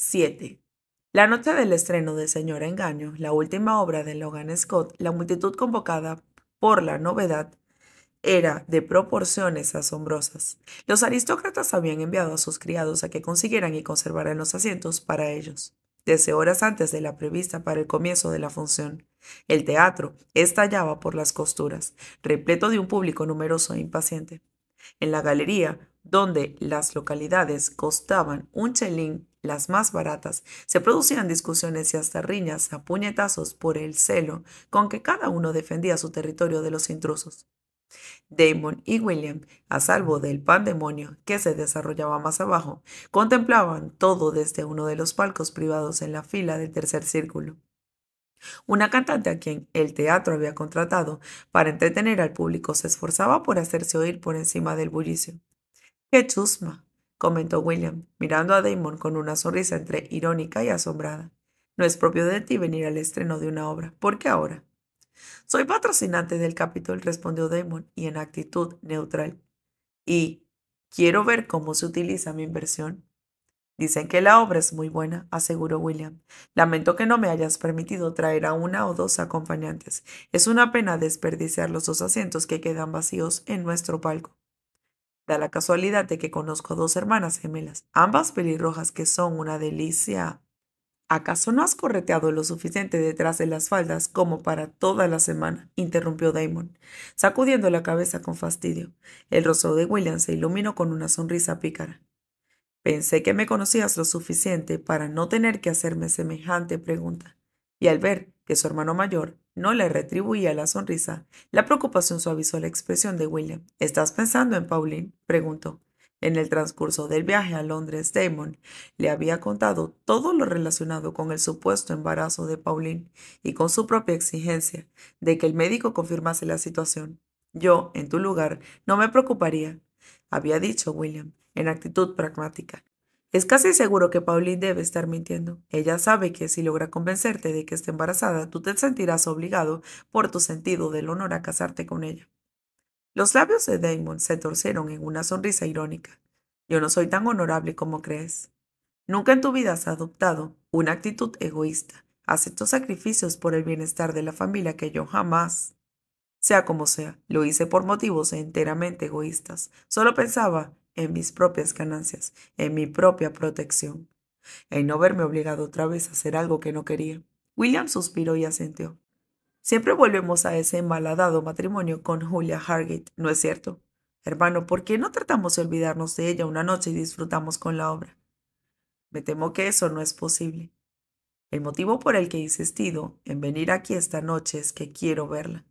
7. La noche del estreno de Señora Engaño, la última obra de Logan Scott, la multitud convocada por la novedad era de proporciones asombrosas. Los aristócratas habían enviado a sus criados a que consiguieran y conservaran los asientos para ellos. Desde horas antes de la prevista para el comienzo de la función, el teatro estallaba por las costuras, repleto de un público numeroso e impaciente. En la galería, donde las localidades costaban un chelín las más baratas, se producían discusiones y hasta riñas a puñetazos por el celo con que cada uno defendía su territorio de los intrusos. Damon y William, a salvo del pandemonio que se desarrollaba más abajo, contemplaban todo desde uno de los palcos privados en la fila del tercer círculo. Una cantante a quien el teatro había contratado para entretener al público se esforzaba por hacerse oír por encima del bullicio. ¡Qué chusma! comentó William, mirando a Damon con una sonrisa entre irónica y asombrada. No es propio de ti venir al estreno de una obra. ¿Por qué ahora? Soy patrocinante del Capitol, respondió Damon, y en actitud neutral. Y quiero ver cómo se utiliza mi inversión. Dicen que la obra es muy buena, aseguró William. Lamento que no me hayas permitido traer a una o dos acompañantes. Es una pena desperdiciar los dos asientos que quedan vacíos en nuestro palco. Da la casualidad de que conozco dos hermanas gemelas, ambas pelirrojas que son una delicia. ¿Acaso no has correteado lo suficiente detrás de las faldas como para toda la semana? interrumpió Damon, sacudiendo la cabeza con fastidio. El rostro de William se iluminó con una sonrisa pícara. Pensé que me conocías lo suficiente para no tener que hacerme semejante pregunta. Y al ver que su hermano mayor no le retribuía la sonrisa. La preocupación suavizó la expresión de William. ¿Estás pensando en Pauline? preguntó. En el transcurso del viaje a Londres, Damon le había contado todo lo relacionado con el supuesto embarazo de Pauline y con su propia exigencia de que el médico confirmase la situación. Yo, en tu lugar, no me preocuparía, había dicho William, en actitud pragmática. Es casi seguro que Pauline debe estar mintiendo. Ella sabe que si logra convencerte de que está embarazada, tú te sentirás obligado por tu sentido del honor a casarte con ella. Los labios de Damon se torcieron en una sonrisa irónica. Yo no soy tan honorable como crees. Nunca en tu vida has adoptado una actitud egoísta. tus sacrificios por el bienestar de la familia que yo jamás. Sea como sea, lo hice por motivos enteramente egoístas. Solo pensaba en mis propias ganancias, en mi propia protección, en no verme obligado otra vez a hacer algo que no quería. William suspiró y asintió. Siempre volvemos a ese malhadado matrimonio con Julia Hargate, ¿no es cierto? Hermano, ¿por qué no tratamos de olvidarnos de ella una noche y disfrutamos con la obra? Me temo que eso no es posible. El motivo por el que he insistido en venir aquí esta noche es que quiero verla.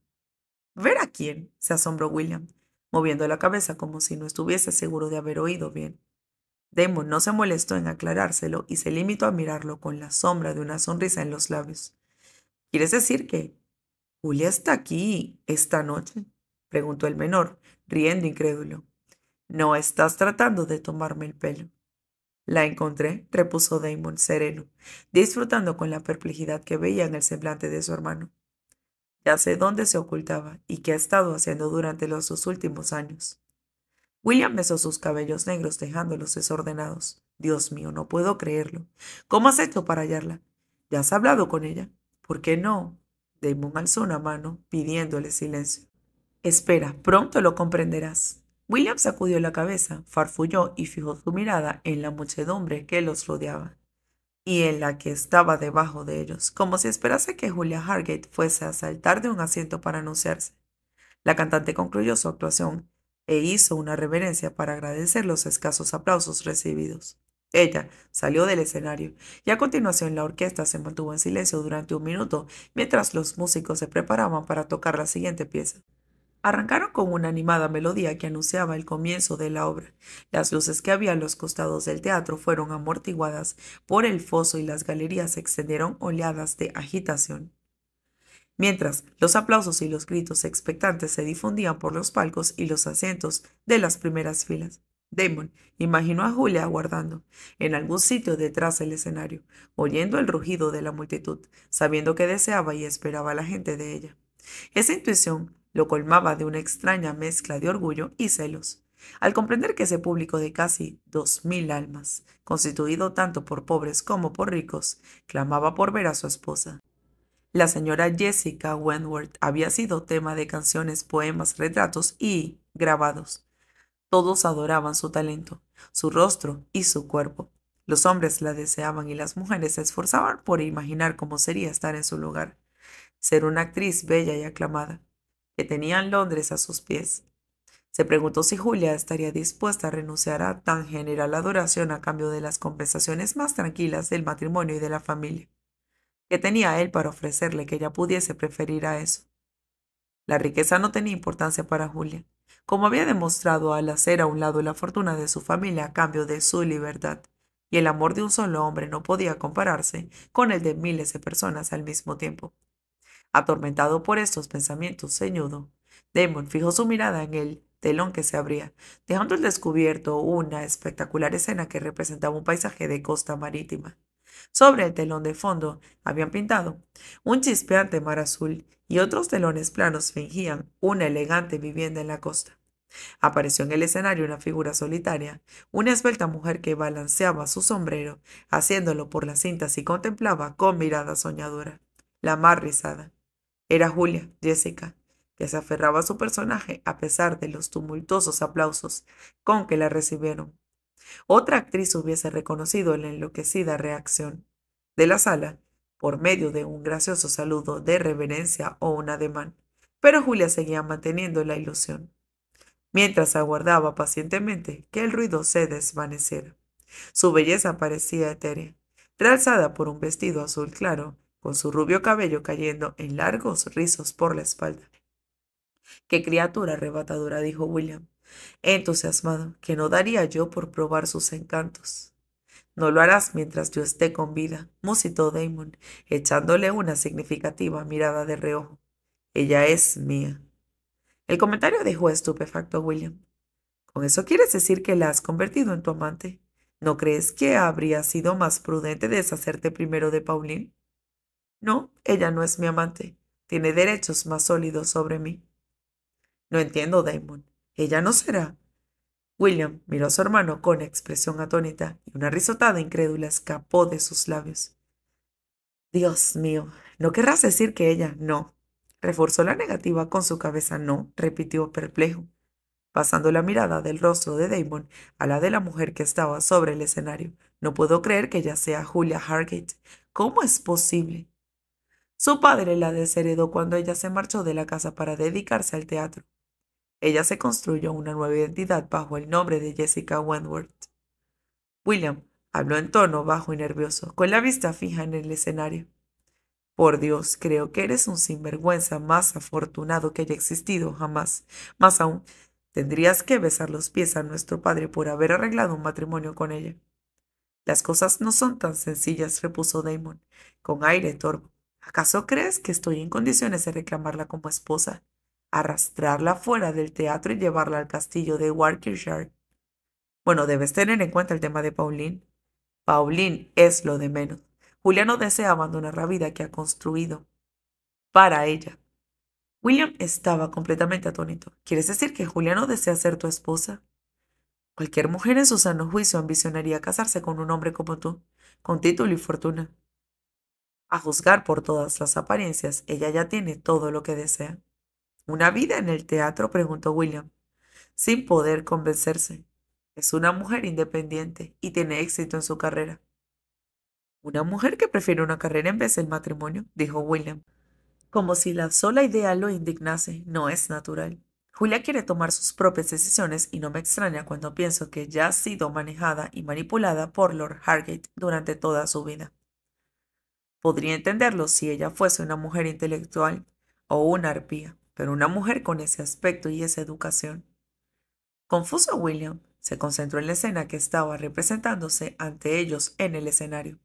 ¿Ver a quién? se asombró William moviendo la cabeza como si no estuviese seguro de haber oído bien. Damon no se molestó en aclarárselo y se limitó a mirarlo con la sombra de una sonrisa en los labios. ¿Quieres decir que Julia está aquí esta noche? preguntó el menor, riendo incrédulo. No estás tratando de tomarme el pelo. La encontré, repuso Damon sereno, disfrutando con la perplejidad que veía en el semblante de su hermano ya sé dónde se ocultaba y qué ha estado haciendo durante los últimos años. William besó sus cabellos negros dejándolos desordenados. Dios mío, no puedo creerlo. ¿Cómo has hecho para hallarla? ¿Ya has hablado con ella? ¿Por qué no? Damon alzó una mano, pidiéndole silencio. Espera, pronto lo comprenderás. William sacudió la cabeza, farfulló y fijó su mirada en la muchedumbre que los rodeaba y en la que estaba debajo de ellos, como si esperase que Julia Hargate fuese a saltar de un asiento para anunciarse. La cantante concluyó su actuación e hizo una reverencia para agradecer los escasos aplausos recibidos. Ella salió del escenario y a continuación la orquesta se mantuvo en silencio durante un minuto mientras los músicos se preparaban para tocar la siguiente pieza. Arrancaron con una animada melodía que anunciaba el comienzo de la obra. Las luces que había a los costados del teatro fueron amortiguadas por el foso y las galerías se extendieron oleadas de agitación. Mientras los aplausos y los gritos expectantes se difundían por los palcos y los asientos de las primeras filas. Damon imaginó a Julia aguardando en algún sitio detrás del escenario, oyendo el rugido de la multitud, sabiendo que deseaba y esperaba la gente de ella. Esa intuición lo colmaba de una extraña mezcla de orgullo y celos. Al comprender que ese público de casi dos mil almas, constituido tanto por pobres como por ricos, clamaba por ver a su esposa. La señora Jessica Wentworth había sido tema de canciones, poemas, retratos y grabados. Todos adoraban su talento, su rostro y su cuerpo. Los hombres la deseaban y las mujeres se esforzaban por imaginar cómo sería estar en su lugar, ser una actriz bella y aclamada que tenían Londres a sus pies. Se preguntó si Julia estaría dispuesta a renunciar a tan general adoración a cambio de las compensaciones más tranquilas del matrimonio y de la familia. ¿Qué tenía él para ofrecerle que ella pudiese preferir a eso? La riqueza no tenía importancia para Julia, como había demostrado al hacer a un lado la fortuna de su familia a cambio de su libertad, y el amor de un solo hombre no podía compararse con el de miles de personas al mismo tiempo. Atormentado por estos pensamientos, ceñudo, Demon fijó su mirada en el telón que se abría, dejando al descubierto una espectacular escena que representaba un paisaje de costa marítima. Sobre el telón de fondo habían pintado un chispeante mar azul y otros telones planos fingían una elegante vivienda en la costa. Apareció en el escenario una figura solitaria, una esbelta mujer que balanceaba su sombrero, haciéndolo por las cintas y contemplaba con mirada soñadora la mar rizada. Era Julia, Jessica, que se aferraba a su personaje a pesar de los tumultuosos aplausos con que la recibieron. Otra actriz hubiese reconocido la enloquecida reacción de la sala por medio de un gracioso saludo de reverencia o un ademán, pero Julia seguía manteniendo la ilusión, mientras aguardaba pacientemente que el ruido se desvaneciera. Su belleza parecía etérea, realzada por un vestido azul claro con su rubio cabello cayendo en largos rizos por la espalda. Qué criatura arrebatadora, dijo William, entusiasmado, que no daría yo por probar sus encantos. No lo harás mientras yo esté con vida, musitó Damon, echándole una significativa mirada de reojo. Ella es mía. El comentario dejó estupefacto a William. ¿Con eso quieres decir que la has convertido en tu amante? ¿No crees que habría sido más prudente deshacerte primero de Pauline? No, ella no es mi amante. Tiene derechos más sólidos sobre mí. No entiendo, Damon. Ella no será. William miró a su hermano con expresión atónita y una risotada incrédula escapó de sus labios. Dios mío, no querrás decir que ella no. Reforzó la negativa con su cabeza no, repitió perplejo, pasando la mirada del rostro de Damon a la de la mujer que estaba sobre el escenario. No puedo creer que ella sea Julia Hargate. ¿Cómo es posible? Su padre la desheredó cuando ella se marchó de la casa para dedicarse al teatro. Ella se construyó una nueva identidad bajo el nombre de Jessica Wentworth. William habló en tono bajo y nervioso, con la vista fija en el escenario. Por Dios, creo que eres un sinvergüenza más afortunado que haya existido jamás. Más aún, tendrías que besar los pies a nuestro padre por haber arreglado un matrimonio con ella. Las cosas no son tan sencillas, repuso Damon, con aire torvo. ¿Acaso crees que estoy en condiciones de reclamarla como esposa, arrastrarla fuera del teatro y llevarla al castillo de Warkershire? Bueno, debes tener en cuenta el tema de Pauline. Pauline es lo de menos. Julia no desea abandonar la vida que ha construido para ella. William estaba completamente atónito. ¿Quieres decir que Julia no desea ser tu esposa? Cualquier mujer en su sano juicio ambicionaría casarse con un hombre como tú, con título y fortuna. A juzgar por todas las apariencias, ella ya tiene todo lo que desea. ¿Una vida en el teatro? preguntó William, sin poder convencerse. Es una mujer independiente y tiene éxito en su carrera. Una mujer que prefiere una carrera en vez del matrimonio, dijo William, como si la sola idea lo indignase. No es natural. Julia quiere tomar sus propias decisiones y no me extraña cuando pienso que ya ha sido manejada y manipulada por Lord Hargate durante toda su vida. Podría entenderlo si ella fuese una mujer intelectual o una arpía, pero una mujer con ese aspecto y esa educación. Confuso William se concentró en la escena que estaba representándose ante ellos en el escenario.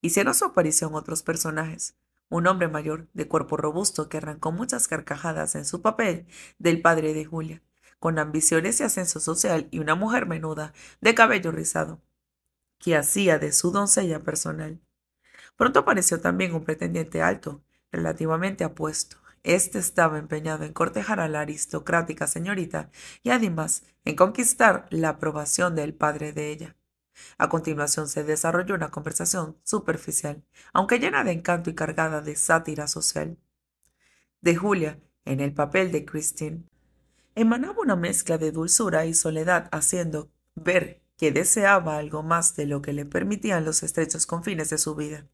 Hicieron su aparición otros personajes, un hombre mayor de cuerpo robusto que arrancó muchas carcajadas en su papel del padre de Julia, con ambiciones y ascenso social y una mujer menuda de cabello rizado, que hacía de su doncella personal. Pronto apareció también un pretendiente alto, relativamente apuesto. Este estaba empeñado en cortejar a la aristocrática señorita y además en conquistar la aprobación del padre de ella. A continuación se desarrolló una conversación superficial, aunque llena de encanto y cargada de sátira social. De Julia, en el papel de Christine, emanaba una mezcla de dulzura y soledad, haciendo ver que deseaba algo más de lo que le permitían los estrechos confines de su vida.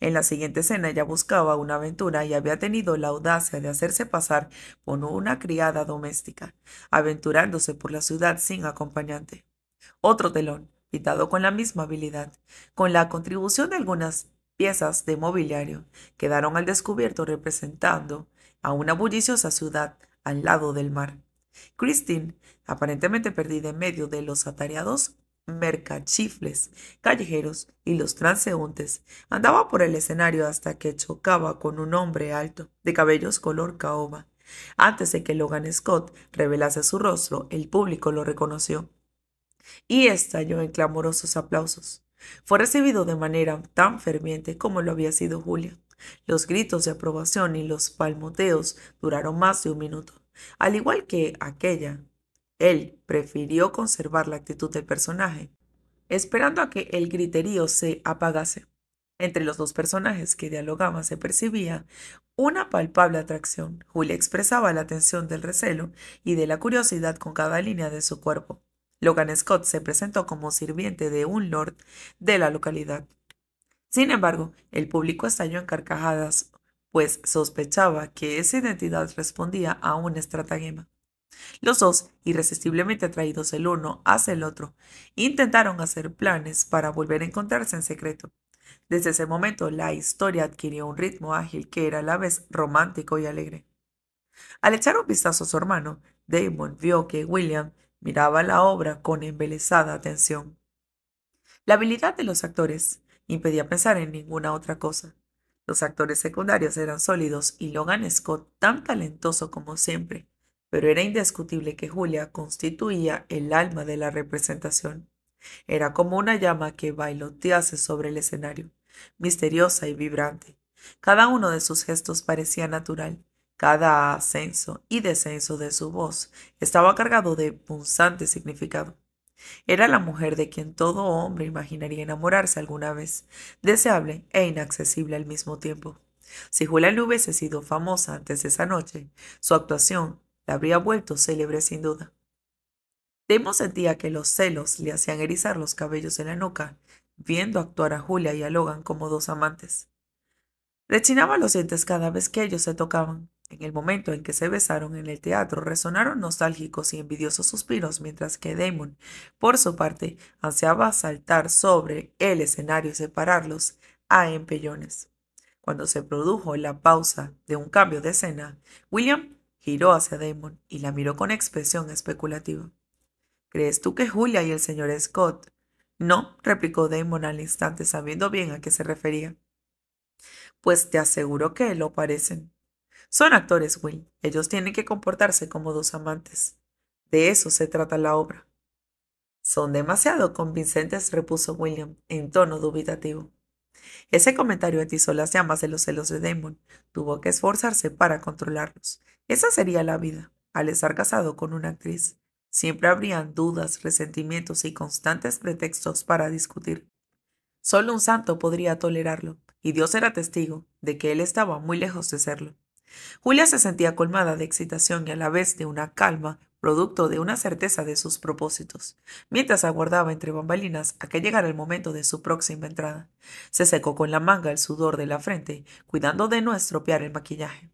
En la siguiente escena ella buscaba una aventura y había tenido la audacia de hacerse pasar por una criada doméstica, aventurándose por la ciudad sin acompañante. Otro telón, pintado con la misma habilidad, con la contribución de algunas piezas de mobiliario, quedaron al descubierto representando a una bulliciosa ciudad al lado del mar. Christine, aparentemente perdida en medio de los atareados mercachifles callejeros y los transeúntes, andaba por el escenario hasta que chocaba con un hombre alto, de cabellos color caoba. Antes de que Logan Scott revelase su rostro, el público lo reconoció y estalló en clamorosos aplausos. Fue recibido de manera tan ferviente como lo había sido Julia. Los gritos de aprobación y los palmoteos duraron más de un minuto. Al igual que aquella él prefirió conservar la actitud del personaje, esperando a que el griterío se apagase. Entre los dos personajes que dialogaban se percibía una palpable atracción. Julia expresaba la tensión del recelo y de la curiosidad con cada línea de su cuerpo. Logan Scott se presentó como sirviente de un lord de la localidad. Sin embargo, el público estalló en carcajadas, pues sospechaba que esa identidad respondía a un estratagema. Los dos, irresistiblemente atraídos el uno hacia el otro, intentaron hacer planes para volver a encontrarse en secreto. Desde ese momento la historia adquirió un ritmo ágil que era a la vez romántico y alegre. Al echar un vistazo a su hermano, Damon vio que William miraba la obra con embelesada atención. La habilidad de los actores impedía pensar en ninguna otra cosa. Los actores secundarios eran sólidos y Logan Scott tan talentoso como siempre pero era indiscutible que Julia constituía el alma de la representación. Era como una llama que bailotease sobre el escenario, misteriosa y vibrante. Cada uno de sus gestos parecía natural, cada ascenso y descenso de su voz estaba cargado de punzante significado. Era la mujer de quien todo hombre imaginaría enamorarse alguna vez, deseable e inaccesible al mismo tiempo. Si Julia hubiese sido famosa antes de esa noche, su actuación habría vuelto célebre sin duda. Damon sentía que los celos le hacían erizar los cabellos en la nuca, viendo actuar a Julia y a Logan como dos amantes. Rechinaba los dientes cada vez que ellos se tocaban. En el momento en que se besaron en el teatro resonaron nostálgicos y envidiosos suspiros mientras que Damon, por su parte, ansiaba saltar sobre el escenario y separarlos a empellones. Cuando se produjo la pausa de un cambio de escena, William Giró hacia Damon y la miró con expresión especulativa. ¿Crees tú que Julia y el señor Scott? No, replicó Damon al instante, sabiendo bien a qué se refería. Pues te aseguro que lo parecen. Son actores, Will. Ellos tienen que comportarse como dos amantes. De eso se trata la obra. Son demasiado convincentes, repuso William, en tono dubitativo. Ese comentario atizó las llamas de los celos de Damon. Tuvo que esforzarse para controlarlos. Esa sería la vida, al estar casado con una actriz. Siempre habrían dudas, resentimientos y constantes pretextos para discutir. Solo un santo podría tolerarlo, y Dios era testigo de que él estaba muy lejos de serlo. Julia se sentía colmada de excitación y a la vez de una calma, producto de una certeza de sus propósitos, mientras aguardaba entre bambalinas a que llegara el momento de su próxima entrada. Se secó con la manga el sudor de la frente, cuidando de no estropear el maquillaje.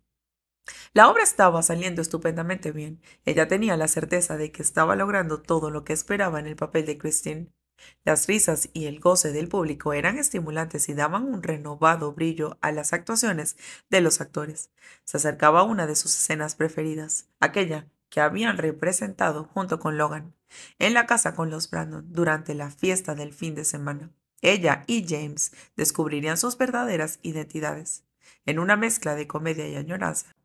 La obra estaba saliendo estupendamente bien. Ella tenía la certeza de que estaba logrando todo lo que esperaba en el papel de Christine. Las risas y el goce del público eran estimulantes y daban un renovado brillo a las actuaciones de los actores. Se acercaba una de sus escenas preferidas, aquella que habían representado junto con Logan en la casa con los Brandon durante la fiesta del fin de semana. Ella y James descubrirían sus verdaderas identidades. En una mezcla de comedia y añoranza,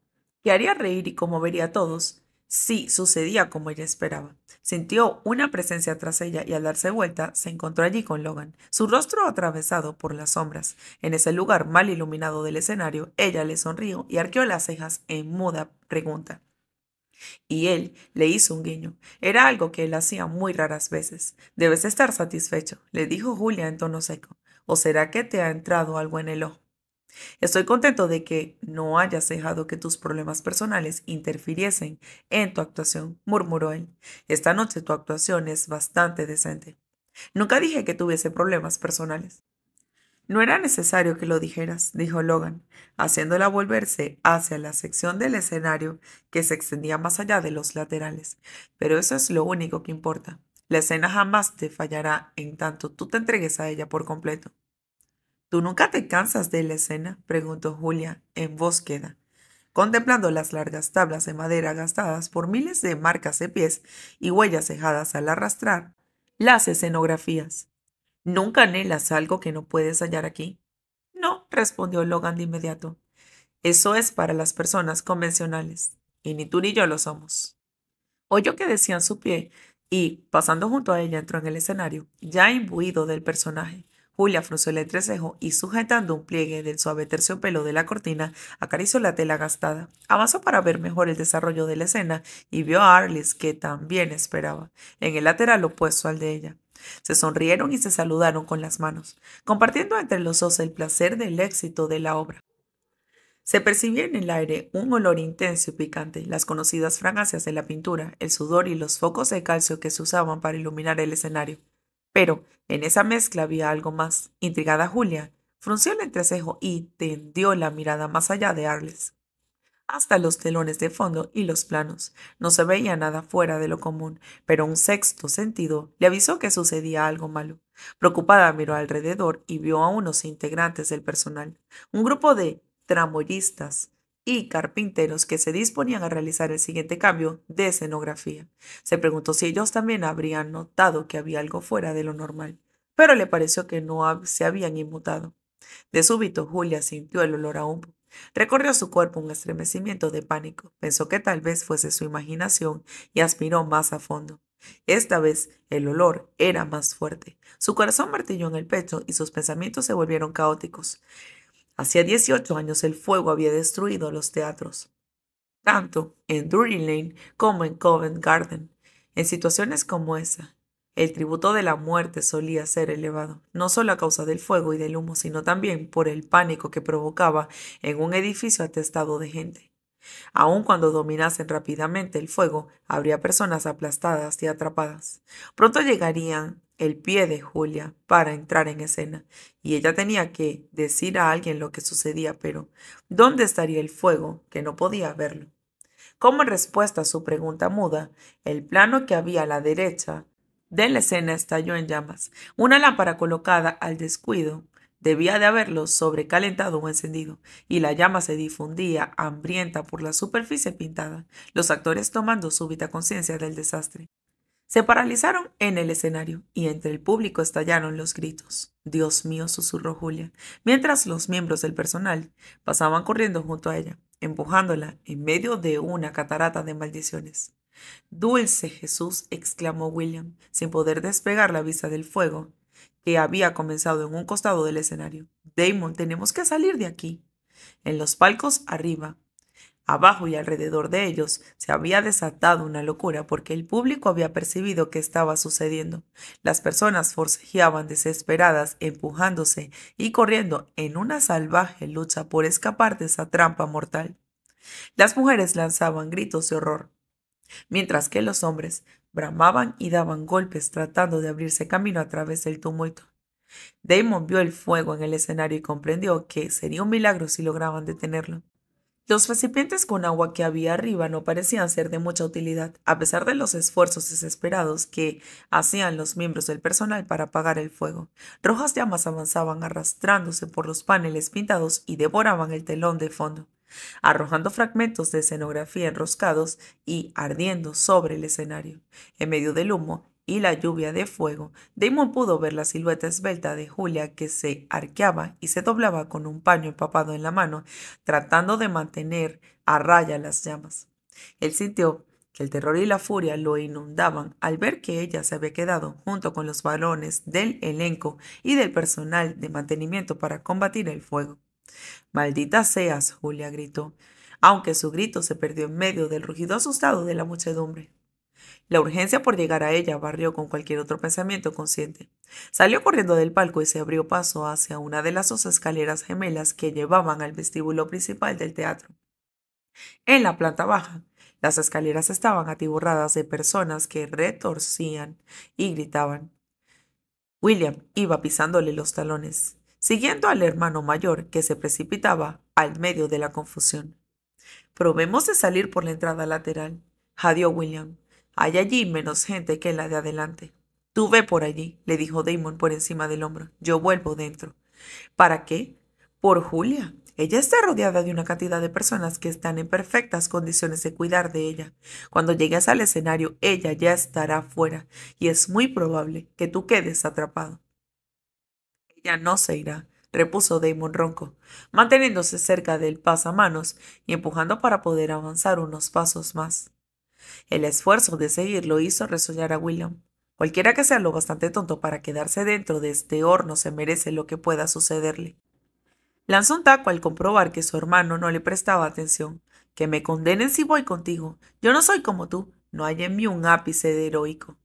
que haría reír y conmovería a todos. Sí, sucedía como ella esperaba. Sintió una presencia tras ella y al darse vuelta se encontró allí con Logan, su rostro atravesado por las sombras. En ese lugar mal iluminado del escenario, ella le sonrió y arqueó las cejas en muda pregunta. Y él le hizo un guiño. Era algo que él hacía muy raras veces. Debes estar satisfecho, le dijo Julia en tono seco. ¿O será que te ha entrado algo en el ojo? Estoy contento de que no hayas dejado que tus problemas personales interfiriesen en tu actuación, murmuró él. Esta noche tu actuación es bastante decente. Nunca dije que tuviese problemas personales. No era necesario que lo dijeras, dijo Logan, haciéndola volverse hacia la sección del escenario que se extendía más allá de los laterales. Pero eso es lo único que importa. La escena jamás te fallará en tanto tú te entregues a ella por completo. ¿Tú nunca te cansas de la escena? preguntó Julia en voz queda, contemplando las largas tablas de madera gastadas por miles de marcas de pies y huellas cejadas al arrastrar las escenografías. ¿Nunca anhelas algo que no puedes hallar aquí? No, respondió Logan de inmediato. Eso es para las personas convencionales, y ni tú ni yo lo somos. Oyó que decían su pie y, pasando junto a ella, entró en el escenario, ya imbuido del personaje. Julia frunció el entrecejo y, sujetando un pliegue del suave terciopelo de la cortina, acarició la tela gastada. Avanzó para ver mejor el desarrollo de la escena y vio a Arlis, que también esperaba, en el lateral opuesto al de ella. Se sonrieron y se saludaron con las manos, compartiendo entre los dos el placer del éxito de la obra. Se percibía en el aire un olor intenso y picante, las conocidas fragancias de la pintura, el sudor y los focos de calcio que se usaban para iluminar el escenario. Pero en esa mezcla había algo más. Intrigada Julia frunció el entrecejo y tendió la mirada más allá de Arles. Hasta los telones de fondo y los planos. No se veía nada fuera de lo común, pero un sexto sentido le avisó que sucedía algo malo. Preocupada miró alrededor y vio a unos integrantes del personal, un grupo de tramoyistas y carpinteros que se disponían a realizar el siguiente cambio de escenografía. Se preguntó si ellos también habrían notado que había algo fuera de lo normal, pero le pareció que no se habían inmutado. De súbito, Julia sintió el olor a humo. Recorrió su cuerpo un estremecimiento de pánico. Pensó que tal vez fuese su imaginación y aspiró más a fondo. Esta vez el olor era más fuerte. Su corazón martilló en el pecho y sus pensamientos se volvieron caóticos. Hacía 18 años el fuego había destruido los teatros, tanto en Drury Lane como en Covent Garden. En situaciones como esa, el tributo de la muerte solía ser elevado, no solo a causa del fuego y del humo, sino también por el pánico que provocaba en un edificio atestado de gente. Aun cuando dominasen rápidamente el fuego, habría personas aplastadas y atrapadas. Pronto llegarían el pie de Julia para entrar en escena y ella tenía que decir a alguien lo que sucedía, pero ¿dónde estaría el fuego que no podía verlo? Como respuesta a su pregunta muda, el plano que había a la derecha de la escena estalló en llamas. Una lámpara colocada al descuido debía de haberlo sobrecalentado o encendido, y la llama se difundía hambrienta por la superficie pintada, los actores tomando súbita conciencia del desastre. Se paralizaron en el escenario y entre el público estallaron los gritos. Dios mío, susurró Julia, mientras los miembros del personal pasaban corriendo junto a ella, empujándola en medio de una catarata de maldiciones. Dulce Jesús, exclamó William, sin poder despegar la vista del fuego que había comenzado en un costado del escenario. Damon, tenemos que salir de aquí. En los palcos arriba, Abajo y alrededor de ellos se había desatado una locura porque el público había percibido que estaba sucediendo. Las personas forcejeaban desesperadas, empujándose y corriendo en una salvaje lucha por escapar de esa trampa mortal. Las mujeres lanzaban gritos de horror, mientras que los hombres bramaban y daban golpes tratando de abrirse camino a través del tumulto. Damon vio el fuego en el escenario y comprendió que sería un milagro si lograban detenerlo. Los recipientes con agua que había arriba no parecían ser de mucha utilidad, a pesar de los esfuerzos desesperados que hacían los miembros del personal para apagar el fuego. Rojas llamas avanzaban arrastrándose por los paneles pintados y devoraban el telón de fondo, arrojando fragmentos de escenografía enroscados y ardiendo sobre el escenario. En medio del humo, y la lluvia de fuego, Damon pudo ver la silueta esbelta de Julia que se arqueaba y se doblaba con un paño empapado en la mano, tratando de mantener a raya las llamas. Él sintió que el terror y la furia lo inundaban al ver que ella se había quedado junto con los varones del elenco y del personal de mantenimiento para combatir el fuego. Maldita seas, Julia gritó, aunque su grito se perdió en medio del rugido asustado de la muchedumbre. La urgencia por llegar a ella barrió con cualquier otro pensamiento consciente. Salió corriendo del palco y se abrió paso hacia una de las dos escaleras gemelas que llevaban al vestíbulo principal del teatro. En la planta baja, las escaleras estaban atiborradas de personas que retorcían y gritaban. William iba pisándole los talones, siguiendo al hermano mayor que se precipitaba al medio de la confusión. Probemos de salir por la entrada lateral, jadeó William. Hay allí menos gente que la de adelante. Tú ve por allí, le dijo Damon por encima del hombro. Yo vuelvo dentro. ¿Para qué? Por Julia. Ella está rodeada de una cantidad de personas que están en perfectas condiciones de cuidar de ella. Cuando llegues al escenario, ella ya estará fuera y es muy probable que tú quedes atrapado. Ella no se irá, repuso Damon ronco, manteniéndose cerca del pasamanos y empujando para poder avanzar unos pasos más. El esfuerzo de seguirlo hizo resollar a William. Cualquiera que sea lo bastante tonto para quedarse dentro de este horno se merece lo que pueda sucederle. Lanzó un taco al comprobar que su hermano no le prestaba atención. Que me condenen si voy contigo. Yo no soy como tú. No hay en mí un ápice de heroico.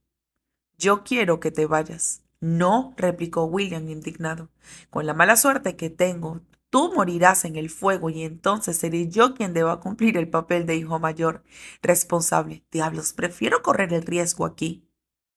Yo quiero que te vayas. No, replicó William indignado. Con la mala suerte que tengo, Tú morirás en el fuego y entonces seré yo quien deba cumplir el papel de hijo mayor, responsable. Diablos, prefiero correr el riesgo aquí.